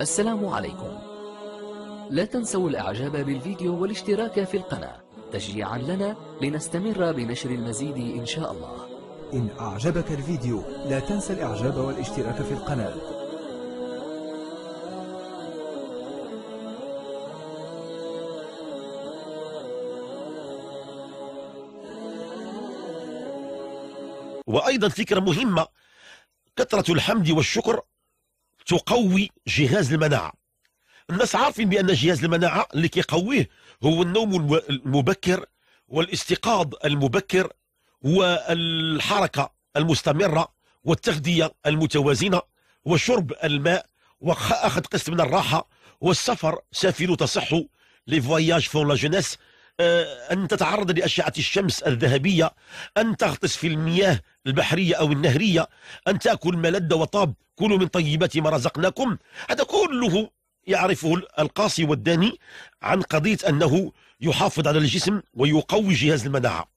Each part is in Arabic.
السلام عليكم لا تنسوا الاعجاب بالفيديو والاشتراك في القناة تشجيعا لنا لنستمر بنشر المزيد ان شاء الله إن أعجبك الفيديو لا تنسى الإعجاب والاشتراك في القناة وأيضا فكرة مهمة كثرة الحمد والشكر تقوي جهاز المناعه الناس عارفين بان جهاز المناعه اللي كيقويه هو النوم المبكر والاستيقاظ المبكر والحركه المستمره والتغذيه المتوازنه وشرب الماء واخذ قسط من الراحه والسفر سافر تصح لي فواياج فون لا جونيس أه، أن تتعرض لأشعة الشمس الذهبية أن تغطس في المياه البحرية أو النهرية أن تأكل ما لد وطاب كلوا من طيبات ما رزقناكم هذا كله يعرفه القاصي والداني عن قضية أنه يحافظ على الجسم ويقوي جهاز المناعة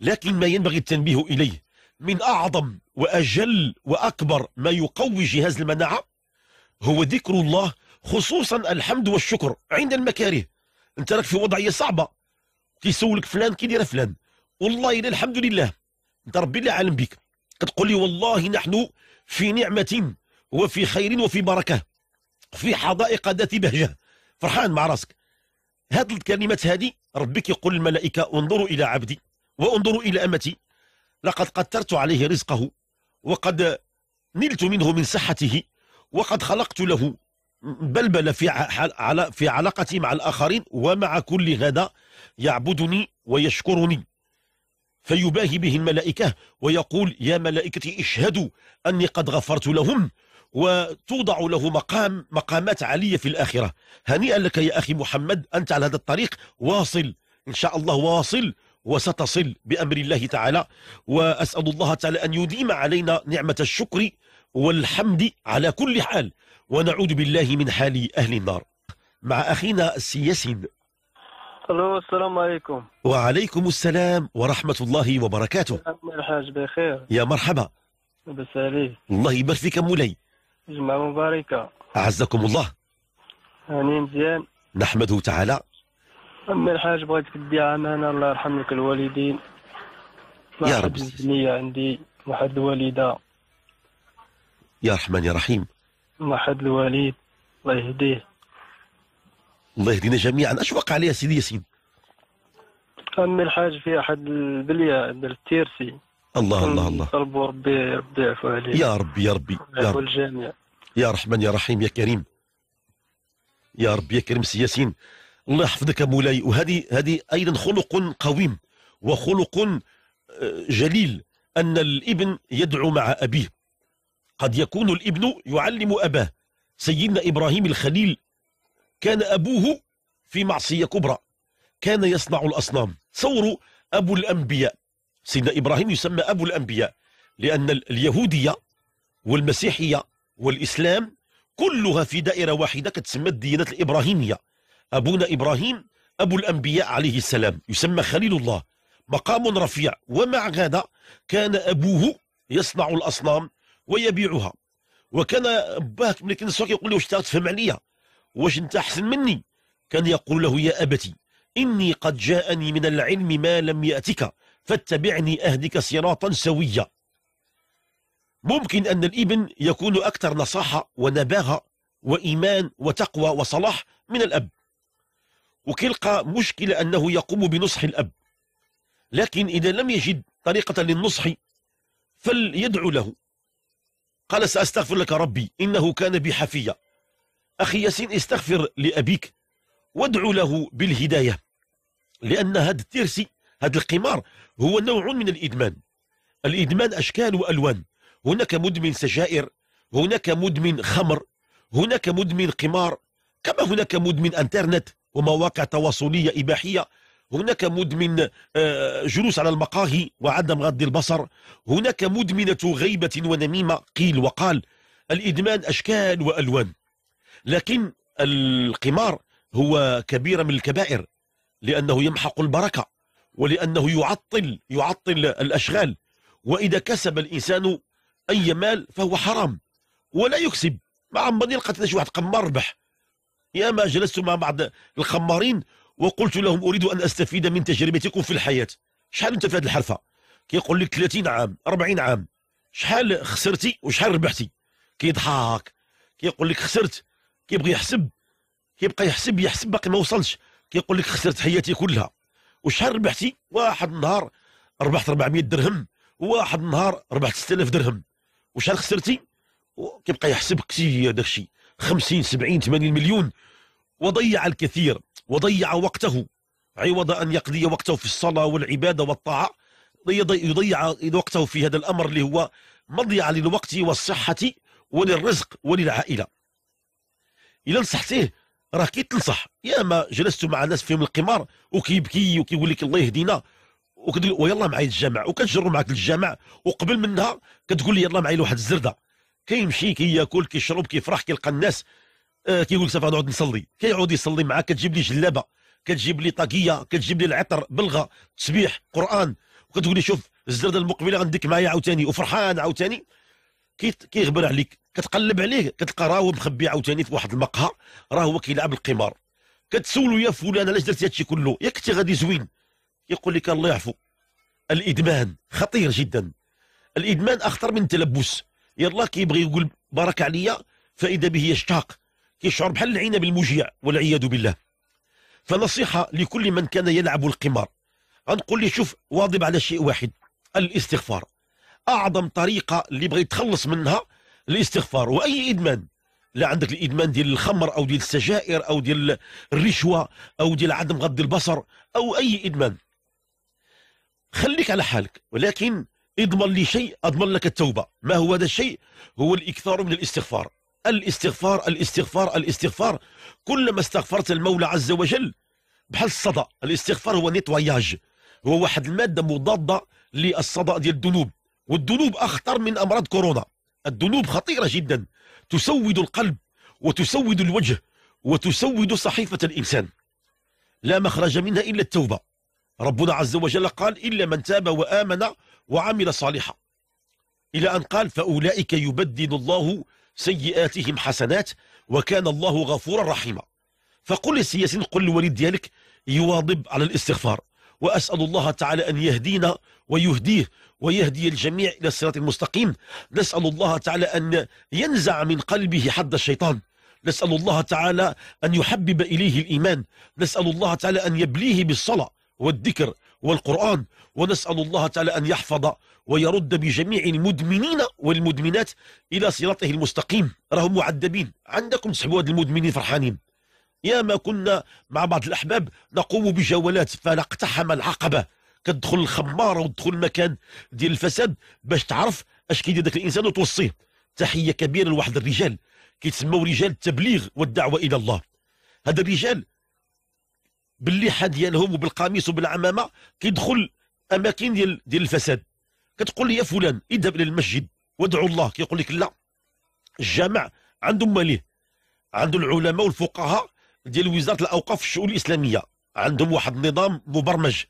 لكن ما ينبغي التنبيه إليه من أعظم وأجل وأكبر ما يقوي جهاز المناعة هو ذكر الله خصوصا الحمد والشكر عند المكاره انت راك في وضعية صعبة كيسولك فلان كيدير فلان والله الحمد لله ربي اللي عالم بك كتقول لي والله نحن في نعمة وفي خير وفي بركة في حدائق ذات بهجة فرحان مع راسك هذه الكلمات هذه ربك يقول للملائكة انظروا إلى عبدي وانظروا إلى أمتي لقد قدرت عليه رزقه وقد نلت منه من صحته وقد خلقت له بلبل في على في علاقتي مع الآخرين ومع كل هذا يعبدني ويشكرني فيباهي به الملائكة ويقول يا ملائكتي اشهدوا أني قد غفرت لهم وتوضع له مقام مقامات عالية في الآخرة هنيئا لك يا أخي محمد أنت على هذا الطريق واصل إن شاء الله واصل وستصل بأمر الله تعالى وأسأل الله تعالى أن يديم علينا نعمة الشكر والحمد على كل حال ونعوذ بالله من حال أهل النار مع أخينا سياسين الو السلام عليكم وعليكم السلام ورحمة الله وبركاته الحاج بخير يا مرحبا لاباس عليك الله يبارك فيك مولاي جمعة مباركة أعزكم الله هاني مزيان نحمده تعالى أما الحاج بغيتك دي عمانة الله يرحم لك الوالدين يا رب الجنية عندي واحد الوالدة يا رحمن يا رحيم واحد الوالد الله يهديه الله يهدينا جميعا اش وقع عليها سيدي ياسين؟ أم الحاج في أحد البلية التيرسي الله الله الله رب ربي ربي يعفو عليه يا ربي يا ربي يا رب الجميع يا رحمن يا رحيم يا كريم يا ربي يا كريم سي ياسين الله يحفظك يا مولاي وهذه هذه ايضا خلق قويم وخلق آه، جليل ان الابن يدعو مع ابيه قد يكون الابن يعلم اباه سيدنا ابراهيم الخليل كان أبوه في معصية كبرى كان يصنع الأصنام تصوروا أبو الأنبياء سيدنا إبراهيم يسمى أبو الأنبياء لأن اليهودية والمسيحية والإسلام كلها في دائرة واحدة كتسمى الديانات الإبراهيمية أبونا إبراهيم أبو الأنبياء عليه السلام يسمى خليل الله مقام رفيع ومع هذا كان أبوه يصنع الأصنام ويبيعها وكان باه ملي كنسوق يقول له واش تفهم عليا واش انت احسن مني كان يقول له يا أبتي إني قد جاءني من العلم ما لم يأتك فاتبعني أهدك صراطا سويا ممكن أن الابن يكون أكثر نصاحة ونباغة وإيمان وتقوى وصلاح من الأب وكيلقى مشكلة أنه يقوم بنصح الأب لكن إذا لم يجد طريقة للنصح فليدعو له قال سأستغفر لك ربي إنه كان بحفية أخي ياسين استغفر لأبيك وادعو له بالهداية لأن هذا الترسي هذا القمار هو نوع من الإدمان الإدمان أشكال وألوان هناك مدمن سجائر هناك مدمن خمر هناك مدمن قمار كما هناك مدمن انترنت ومواقع تواصلية إباحية هناك مدمن آه، جلوس على المقاهي وعدم غض البصر هناك مدمنة غيبة ونميمة قيل وقال الإدمان أشكال وألوان لكن القمار هو كبيرة من الكبائر لأنه يمحق البركة ولأنه يعطل يعطل الأشغال وإذا كسب الإنسان أي مال فهو حرام ولا يكسب ما عمرني لقيت شي واحد قمار ربح يا ما جلست مع بعض الخمارين وقلت لهم أريد أن أستفيد من تجربتكم في الحياة شحال أنت في هذه الحرفة كيقول لك 30 عام 40 عام شحال خسرتي وشحال ربحتي كيضحك كيقول لك خسرت كيبغي يحسب كيبقى يحسب يحسب باقي ما وصلش كيقول لك خسرت حياتي كلها وشحال ربحتي واحد النهار ربحت 400 درهم واحد النهار ربحت 6000 درهم وشحال خسرتي كيبقى يحسب كثير داك الشيء 50 70 80 مليون وضيع الكثير وضيع وقته عوض ان يقضي وقته في الصلاه والعباده والطاعه يضيع وقته في هذا الامر اللي هو مضيعه للوقت والصحه وللرزق وللعائله الا نصحتيه راه كيتنصح يا ما جلست مع ناس فيهم القمار وكيبكي وكيقول لك الله يهدينا وكتقول ويلا معايا للجامع وكتجر معاك للجامع وقبل منها كتقول لي يلا معايا لواحد الزرده كيمشي كياكل كيشرب كيفرح كيلقى الناس آه كيقول لك صافي نعود نصلي كيعود يصلي معاك كتجيب لي جلابه كتجيب لي طاقيه كتجيب لي العطر بلغه تسبيح قران وكتقول لي شوف الزرده المقبله غنديك معايا عاوتاني وفرحان عاوتاني كيغبر عليك كتقلب عليه كتلقى راهو مخبي عاوتاني في واحد المقهى راه هو كيلعب القمار كتسولو يا فلان علاش درتي هادشي كله ياك انت غادي زوين يقول لك الله يعفو الادمان خطير جدا الادمان اخطر من التلبس يلا كيبغي يقول بارك عليا فاذا به يشتاق كيشعر بحال العنب المجيع والعياذ بالله فنصيحه لكل من كان يلعب القمار غنقول لي شوف واظب على شيء واحد الاستغفار اعظم طريقه اللي بغيت يتخلص منها الاستغفار واي ادمان لا عندك الادمان ديال الخمر او ديال السجائر او ديال الرشوه او ديال عدم غض البصر او اي ادمان خليك على حالك ولكن اضمن لي شيء اضمن لك التوبه ما هو هذا الشيء هو الاكثار من الاستغفار الاستغفار الاستغفار الاستغفار كلما استغفرت المولى عز وجل بحال الصدأ الاستغفار هو نيتواياج هو واحد الماده مضاده للصدأ ديال الذنوب والذنوب أخطر من أمراض كورونا الذنوب خطيرة جدا تسود القلب وتسود الوجه وتسود صحيفة الإنسان لا مخرج منها إلا التوبة ربنا عز وجل قال إلا من تاب وآمن وعمل صالحا إلى أن قال فأولئك يبدل الله سيئاتهم حسنات وكان الله غفورا رحيما فقل للسياسيين قل لوالد ديالك يواظب على الاستغفار وأسأل الله تعالى أن يهدينا ويهديه ويهدي الجميع إلى الصراط المستقيم نسأل الله تعالى أن ينزع من قلبه حد الشيطان نسأل الله تعالى أن يحبب إليه الإيمان نسأل الله تعالى أن يبليه بالصلاة والذكر والقرآن ونسأل الله تعالى أن يحفظ ويرد بجميع المدمنين والمدمنات إلى صراطه المستقيم راهم معذبين عندكم تسحبوا هاد المدمنين فرحانين ياما كنا مع بعض الأحباب نقوم بجولات فنقتحم العقبة كتدخل الخمار وتدخل المكان ديال الفساد باش تعرف اش كيدير ذاك الإنسان وتوصيه تحية كبيرة لواحد الرجال كيتسموا رجال التبليغ والدعوة إلى الله هذا الرجال باللحى ديالهم وبالقميص وبالعمامة كيدخل أماكن ديال ديال الفساد كتقول لي يا فلان اذهب إلى المسجد وادعو الله كيقول لك لا الجامع عنده ماليه عنده العلماء والفقهاء ديال وزاره الاوقاف الشؤون الاسلاميه عندهم واحد النظام مبرمج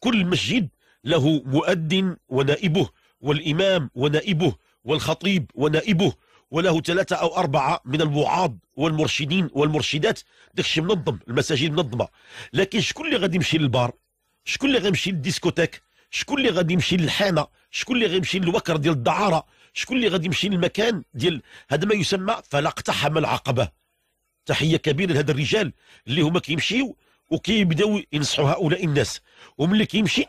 كل مسجد له مؤذن ونائبه والامام ونائبه والخطيب ونائبه وله ثلاثة أو أربعة من الوعاظ والمرشدين والمرشدات داكشي منظم المساجد منظمة لكن شكون اللي غادي يمشي للبار شكون اللي غادي يمشي للديسكوتيك شكون اللي غادي يمشي للحانة شكون اللي غادي يمشي للوكر ديال الدعارة شكون اللي غادي يمشي للمكان ديال هذا ما يسمى فلا اقتحم العقبة تحيه كبيره لهذا الرجال اللي هما كيمشيو وكيبداو ينصحوا هؤلاء الناس وملي كيمشي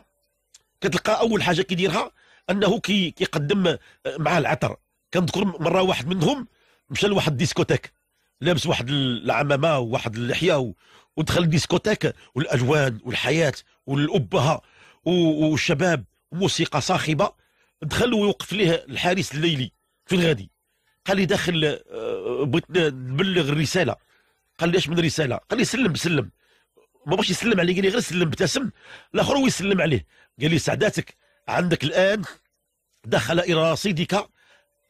كتلقى اول حاجه كيديرها انه كي كيقدم معاه العطر كنذكر مره واحد منهم مشى لواحد الديسكوتيك لابس واحد العمامه وواحد اللحيه ودخل الديسكوتيك والالوان والحياه والابهه والشباب وموسيقى صاخبه دخل ويوقف ليه الحارس الليلي في الغادي قال لي داخل آه، آه، بغيت نبلغ الرساله قال لي اش من رساله قال لي سلم سلم ما باش يسلم عليه قال لي غير سلم ابتسم الاخر هو يسلم عليه قال لي سعداتك عندك الان دخل الى رصيدك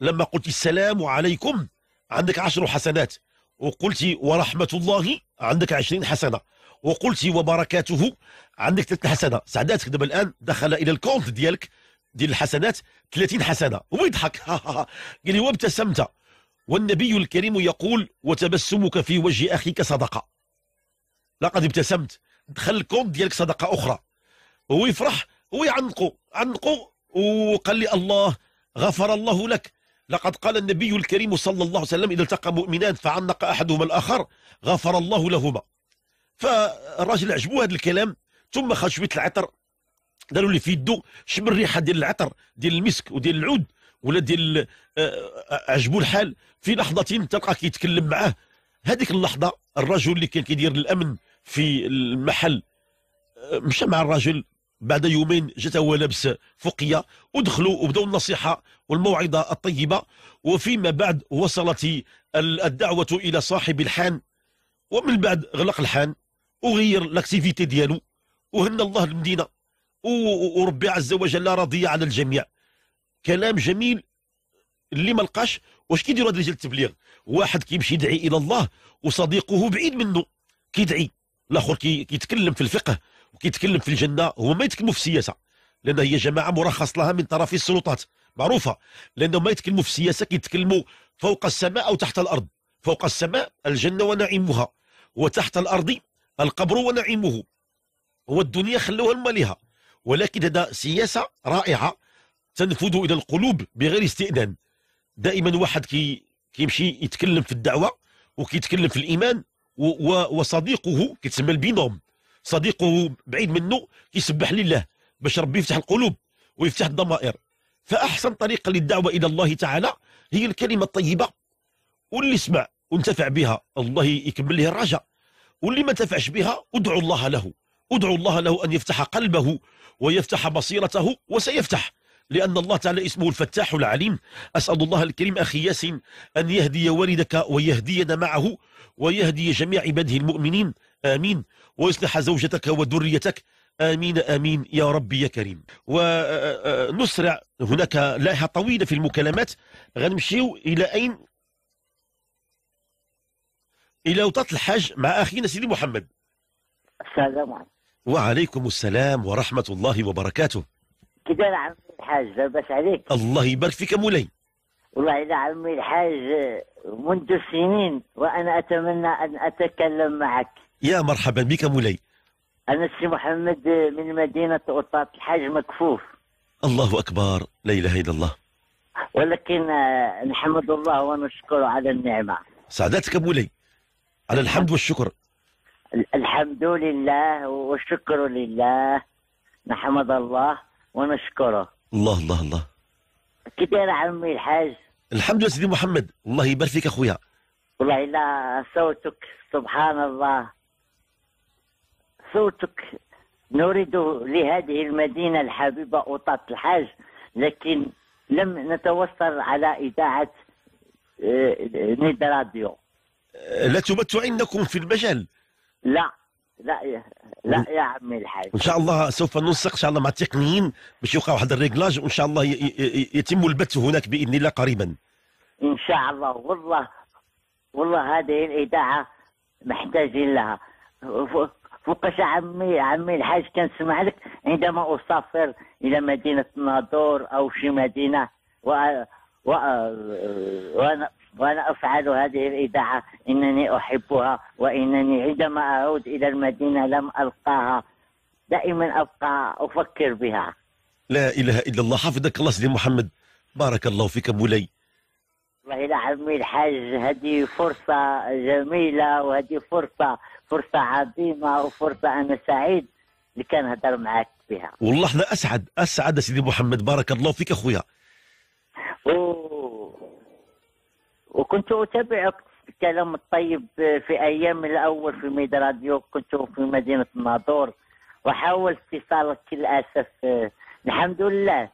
لما قلت السلام عليكم عندك عشر حسنات وقلت ورحمه الله عندك عشرين حسنه وقلت وبركاته عندك ثلاث حسنه سعداتك دابا الان دخل الى الكونت ديالك ديال الحسنات 30 حسنه يعني هو يضحك قال لي وابتسمت والنبي الكريم يقول وتبسمك في وجه اخيك صدقه لقد ابتسمت دخل الكونت ديالك صدقه اخرى هو يفرح هو يعنقو عنقو وقال لي الله غفر الله لك لقد قال النبي الكريم صلى الله عليه وسلم إذا التقى مؤمنان فعنق أحدهما الآخر غفر الله لهما فالراجل عجبو هذا الكلام ثم خشبت العطر داروا لي في يدو شم الريحه ديال العطر ديال المسك وديال العود ولا ديال آه، آه، عجبو الحال في لحظه تلقى كيتكلم معاه هذيك اللحظه الرجل اللي كان كيدير الامن في المحل آه، مشى مع الراجل بعد يومين جات هو لابس فوقيه ودخلوا وبداوا النصيحه والموعظه الطيبه وفيما بعد وصلت الدعوه الى صاحب الحان ومن بعد غلق الحان وغير لاكتيفيتي ديالو وهنا الله المدينه وربي عز وجل راضي على الجميع كلام جميل اللي ما لقاش واش كيديروا هاد رجال التبليغ واحد كيمشي يدعي الى الله وصديقه بعيد منه كيدعي الاخر كيتكلم في الفقه وكيتكلم في الجنه هو ما يتكلموا في السياسه لان هي جماعه مرخص لها من طرف السلطات معروفه لانه ما يتكلموا في السياسه كيتكلموا فوق السماء او تحت الارض فوق السماء الجنه ونعيمها وتحت الارض القبر ونعيمه والدنيا خلوها لمالها ولكن هذا سياسه رائعه تنفذ الى القلوب بغير استئذان دائما واحد كي كيمشي يتكلم في الدعوه وكيتكلم في الايمان وصديقه كيتسمى البينوم صديقه بعيد منه كيسبح لله باش ربي يفتح القلوب ويفتح الضمائر فاحسن طريقه للدعوه الى الله تعالى هي الكلمه الطيبه واللي سمع وانتفع بها الله يكمل له الرجاء واللي ما انتفعش بها ادعو الله له ادعو الله له أن يفتح قلبه ويفتح بصيرته وسيفتح لأن الله تعالى اسمه الفتاح العليم أسأل الله الكريم أخي ياسين أن يهدي والدك ويهدينا معه ويهدي جميع عباده المؤمنين آمين ويصلح زوجتك وذريتك آمين آمين يا ربي يا كريم ونسرع هناك لائحة طويلة في المكالمات غنمشيو إلى أين إلى وطاط الحاج مع أخينا سيدي محمد السلام عليكم وعليكم السلام ورحمة الله وبركاته كده عمي الحاج لاباس عليك الله يبارك فيك مولاي والله يا عمي الحاج منذ سنين وأنا أتمنى أن أتكلم معك يا مرحبا بك مولاي أنا السي محمد من مدينة أطاط الحاج مكفوف الله أكبر لا إله إلا الله ولكن نحمد الله ونشكره على النعمة سعدتك مولاي على الحمد نعم. والشكر الحمد لله والشكر لله نحمد الله ونشكره الله الله الله كده يا عمي الحاج الحمد لله سيدي محمد الله يبارك فيك اخويا والله لا صوتك سبحان الله صوتك نريد لهذه المدينة الحبيبة أوطات الحاج لكن لم نتوصل على إذاعة آه، نيد راديو لا تمتعنكم في المجال لا لا يا لا يا عمي الحاج ان شاء الله سوف ننسق ان شاء الله مع التقنيين باش يوقع واحد الريكلاج وان شاء الله يتم البث هناك باذن الله قريبا ان شاء الله والله والله هذه الاذاعه محتاجين لها فوقاش عمي عمي الحاج كنسمع لك عندما اسافر الى مدينه الناظور او شي مدينه و, و... وانا وأنا أفعل هذه الإذاعة إنني أحبها وإنني عندما أعود إلى المدينة لم ألقاها دائما أبقى أفكر بها لا إله إلا الله حفظك الله سيدي محمد بارك الله فيك مولاي والله يا عمي الحاج هذه فرصة جميلة وهذه فرصة فرصة عظيمة وفرصة أنا سعيد اللي كان هدر معك بها والله أنا أسعد أسعد سيدي محمد بارك الله فيك أخويا أوه. وكنت أتابعك الكلام الطيب في أيام الأول في ميد راديو كنت في مدينة الناظور وحاولت اتصالك للأسف الحمد لله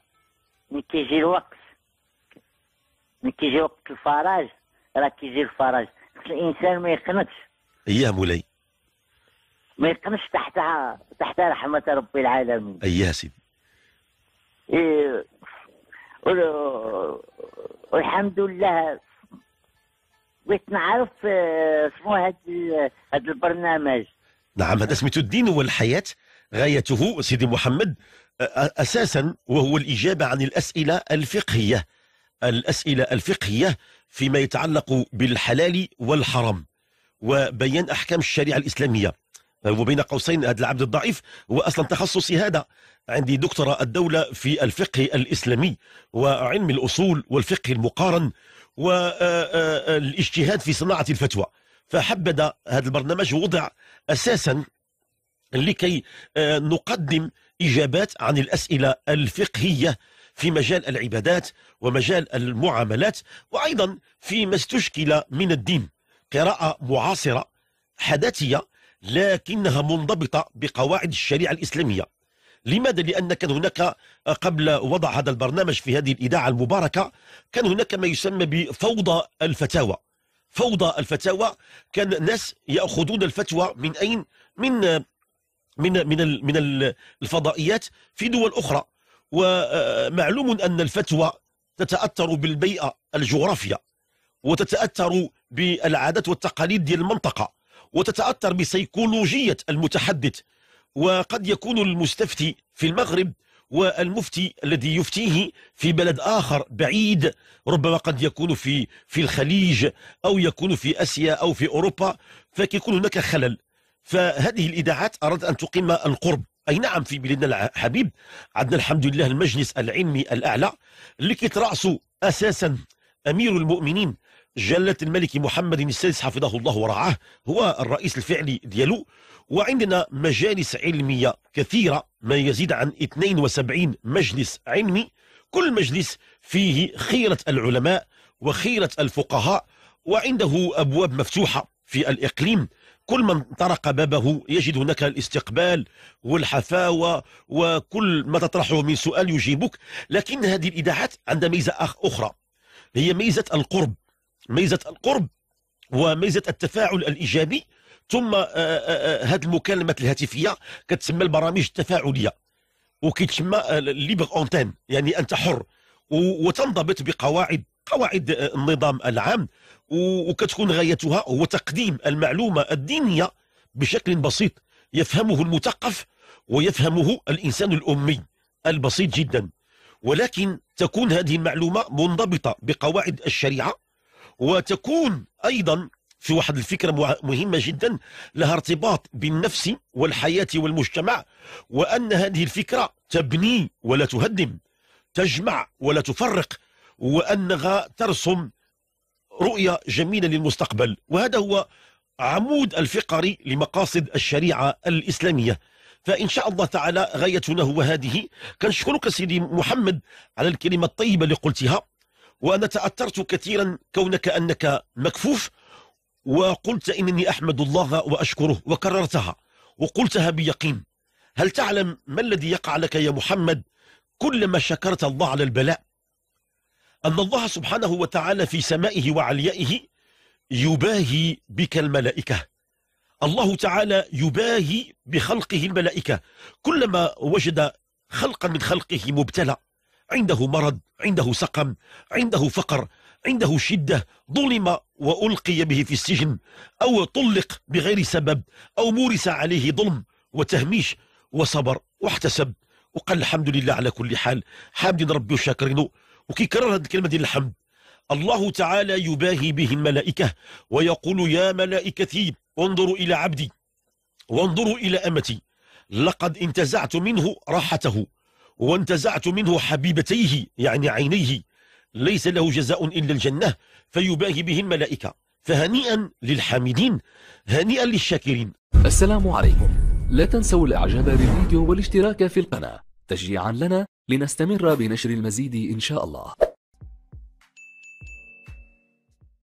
من كيجي الوقت من كيجي وقت الفراج راه كيجي الفراج الإنسان ما يقنطش إياه مولاي ما يقنطش تحتها تحت رحمة رب العالمين يا سيدي إيه والحمد لله بغيت نعرف آه، شنو هاد هاد البرنامج نعم هذا سميته الدين والحياة غايته سيدي محمد اساسا وهو الاجابه عن الاسئله الفقهيه الاسئله الفقهيه فيما يتعلق بالحلال والحرام وبيان احكام الشريعه الاسلاميه آه، وبين قوسين هذا العبد الضعيف هو اصلا تخصصي هذا عندي دكتوراه الدوله في الفقه الاسلامي وعلم الاصول والفقه المقارن والاجتهاد آه، آه، آه، في صناعة الفتوى فحبذا هذا البرنامج وضع أساسا لكي نقدم إجابات عن الأسئلة الفقهية في مجال العبادات ومجال المعاملات وأيضا فيما استشكل من الدين قراءة معاصرة حداثية لكنها منضبطة بقواعد الشريعة الإسلامية لماذا لان كان هناك آه، قبل وضع هذا البرنامج في هذه الاذاعه المباركه كان هناك ما يسمى بفوضى الفتاوى فوضى الفتاوى كان ناس ياخذون الفتوى من اين من من من من الفضائيات في دول اخرى ومعلوم ان الفتوى تتاثر بالبيئه الجغرافيه وتتاثر بالعادات والتقاليد ديال المنطقه وتتاثر بسيكولوجيه المتحدث وقد يكون المستفتي في المغرب والمفتي الذي يفتيه في بلد آخر بعيد ربما قد يكون في في الخليج أو يكون في أسيا أو في أوروبا فكيكون هناك خلل فهذه الإذاعات أرادت أن تقيم القرب أي نعم في بلادنا الحبيب عندنا الحمد لله المجلس العلمي الأعلى اللي كيترأسوا أساسا أمير المؤمنين جلة الملك محمد السادس حفظه الله ورعاه هو الرئيس الفعلي ديالو وعندنا مجالس علمية كثيرة ما يزيد عن 72 مجلس علمي كل مجلس فيه خيرة العلماء وخيرة الفقهاء وعنده أبواب مفتوحة في الإقليم كل من طرق بابه يجد هناك الاستقبال والحفاوة وكل ما تطرحه من سؤال يجيبك لكن هذه الإذاعات عندها ميزة أخرى هي ميزة القرب ميزة القرب وميزة التفاعل الإيجابي ثم هذه آه، آه، آه، المكالمات الهاتفية كتسمى البرامج التفاعلية وكيتسمى ليبر اونتين يعني أنت حر وتنضبط بقواعد قواعد النظام العام وكتكون غايتها هو تقديم المعلومة الدينية بشكل بسيط يفهمه المثقف ويفهمه الإنسان الأمي البسيط جدا ولكن تكون هذه المعلومة منضبطة بقواعد الشريعة وتكون أيضا في واحد الفكرة مهمة جدا لها ارتباط بالنفس والحياة والمجتمع وأن هذه الفكرة تبني ولا تهدم تجمع ولا تفرق وأنها ترسم رؤية جميلة للمستقبل وهذا هو عمود الفقري لمقاصد الشريعة الإسلامية فإن شاء الله تعالى غايتنا هو هذه كنشكرك سيدي محمد على الكلمة الطيبة اللي قلتها وأنا تأثرت كثيرا كونك أنك مكفوف وقلت إنني أحمد الله وأشكره وكررتها وقلتها بيقين هل تعلم ما الذي يقع لك يا محمد كلما شكرت الله على البلاء أن الله سبحانه وتعالى في سمائه وعليائه يباهي بك الملائكة الله تعالى يباهي بخلقه الملائكة كلما وجد خلقا من خلقه مبتلى عنده مرض عنده سقم عنده فقر عنده شدة ظلم وألقي به في السجن أو طلق بغير سبب أو مورس عليه ظلم وتهميش وصبر واحتسب وقال الحمد لله على كل حال حمد ربي وشاكرينه وكيكرر هذه الكلمة ديال الحمد الله تعالى يباهي به الملائكة ويقول يا ملائكتي انظروا إلى عبدي وانظروا إلى أمتي لقد انتزعت منه راحته وانتزعت منه حبيبتيه يعني عينيه ليس له جزاء إلا الجنة فيباهي به الملائكة فهنيئا للحامدين هنيئا للشاكرين السلام عليكم لا تنسوا الإعجاب بالفيديو والاشتراك في القناة تشجيعا لنا لنستمر بنشر المزيد إن شاء الله